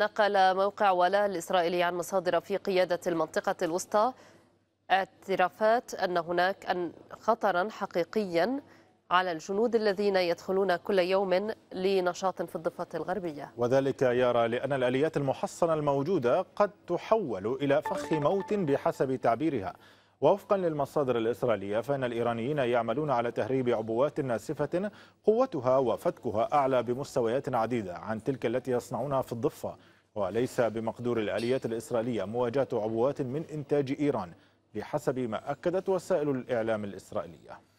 نقل موقع ولا الإسرائيلي عن مصادر في قيادة المنطقة الوسطى اعترافات أن هناك أن خطرا حقيقيا على الجنود الذين يدخلون كل يوم لنشاط في الضفة الغربية وذلك يرى لأن الآليات المحصنة الموجودة قد تحول إلى فخ موت بحسب تعبيرها ووفقا للمصادر الإسرائيلية فإن الإيرانيين يعملون على تهريب عبوات ناسفة قوتها وفتكها أعلى بمستويات عديدة عن تلك التي يصنعونها في الضفة وليس بمقدور الآليات الإسرائيلية مواجهة عبوات من إنتاج إيران بحسب ما أكدت وسائل الإعلام الإسرائيلية